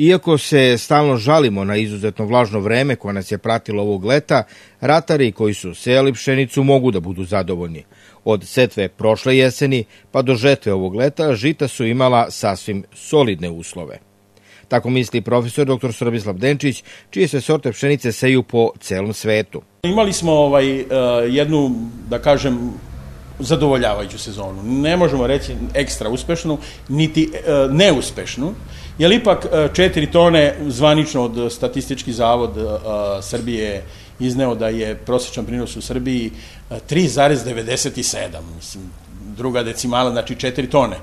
Iako se stalno žalimo na izuzetno vlažno vreme koje nas je pratilo ovog leta, ratari koji su sejali pšenicu mogu da budu zadovoljni. Od setve prošle jeseni pa do žetve ovog leta žita su imala sasvim solidne uslove. Tako misli profesor dr. Srbislav Denčić, čije se sorte pšenice seju po celom svetu. Imali smo ovaj, eh, jednu, da kažem, zadovoljavajuću sezonu. Ne možemo reći ekstra uspešnu, niti e, neuspešnu, jer ipak e, četiri tone zvanično od Statistički zavod e, Srbije izneo da je prosječan prinos u Srbiji 3,97, e, mislim, druga decimala, znači 4 tone.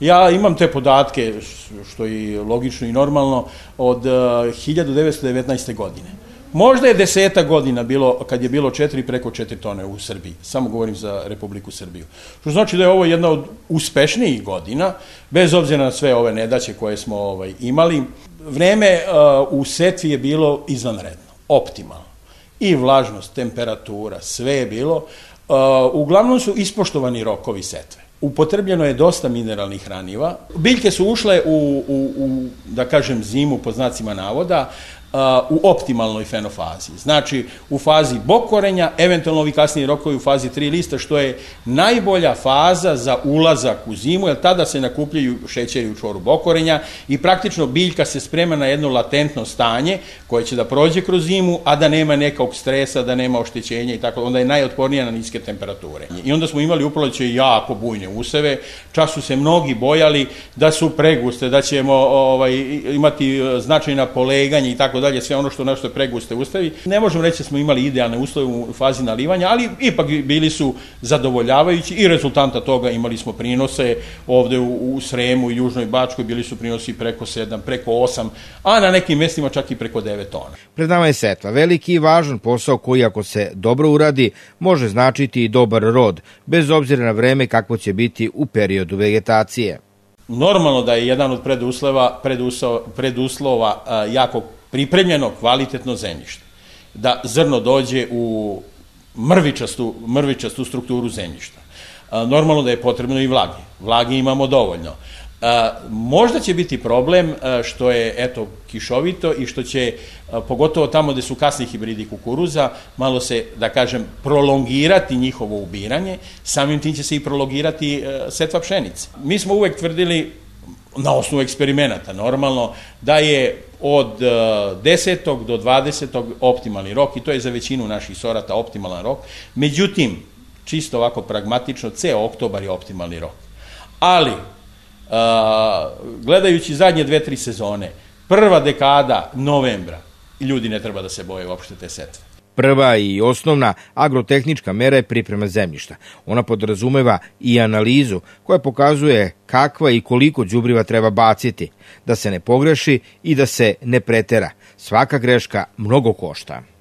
Ja imam te podatke, što je logično i normalno, od 1919. E, godine. Možda je deseta godina bilo, kad je bilo četiri, preko četiri tone u Srbiji. Samo govorim za Republiku Srbiju. Što znači da je ovo jedna od uspešnijih godina, bez obzira na sve ove nedaće koje smo ovaj, imali. Vreme uh, u setvi je bilo izvanredno, optimalno. I vlažnost, temperatura, sve je bilo. Uh, uglavnom su ispoštovani rokovi setve. Upotrebljeno je dosta mineralnih hraniva. Biljke su ušle u, u, u da kažem, zimu po znacima navoda, u optimalnoj fenofazi. Znači, u fazi bokorenja, eventualno ovi kasniji rokovi u fazi tri lista, što je najbolja faza za ulazak u zimu, jer tada se nakupljaju šećeri u čvoru bokorenja i praktično biljka se sprema na jedno latentno stanje koje će da prođe kroz zimu, a da nema nekog stresa, da nema oštećenja i tako, onda je najotpornija na niske temperature. I onda smo imali uproleće jako bujne useve, čas su se mnogi bojali da su preguste, da ćemo ovaj, imati e, značajna poleganja i tako tako dalje, sve ono što je preguste ustavi. Ne možemo reći da smo imali idealne uslove u fazi nalivanja, ali ipak bili su zadovoljavajući i rezultanta toga imali smo prinose ovde u, u Sremu i Južnoj Bačkoj bili su prinosi preko 7, preko 8, a na nekim mestima čak i preko 9 tona. Pred nama je setva, veliki i važan posao koji ako se dobro uradi može značiti i dobar rod, bez obzira na vreme kakvo će biti u periodu vegetacije normalno da je jedan od preduslova, preduslova, preduslova jakog pripremljeno kvalitetno zemljište, da zrno dođe u mrvičastu, mrvičastu strukturu zemljišta. Normalno da je potrebno i vlage. Vlage imamo dovoljno. možda će biti problem što je eto kišovito i što će pogotovo tamo gde su kasni hibridi kukuruza malo se da kažem prolongirati njihovo ubiranje samim tim će se i prolongirati setva pšenice mi smo uvek tvrdili na osnovu eksperimenata, normalno, da je od 10. E, do 20. optimalni rok i to je za većinu naših sorata optimalan rok. Međutim, čisto ovako pragmatično, ceo oktobar je optimalni rok. Ali, e, gledajući zadnje dve, tri sezone, prva dekada novembra, ljudi ne treba da se boje uopšte te setve. Prva i osnovna agrotehnička mera je priprema zemljišta. Ona podrazumeva i analizu koja pokazuje kakva i koliko đubriva treba baciti, da se ne pogreši i da se ne pretera. Svaka greška mnogo košta.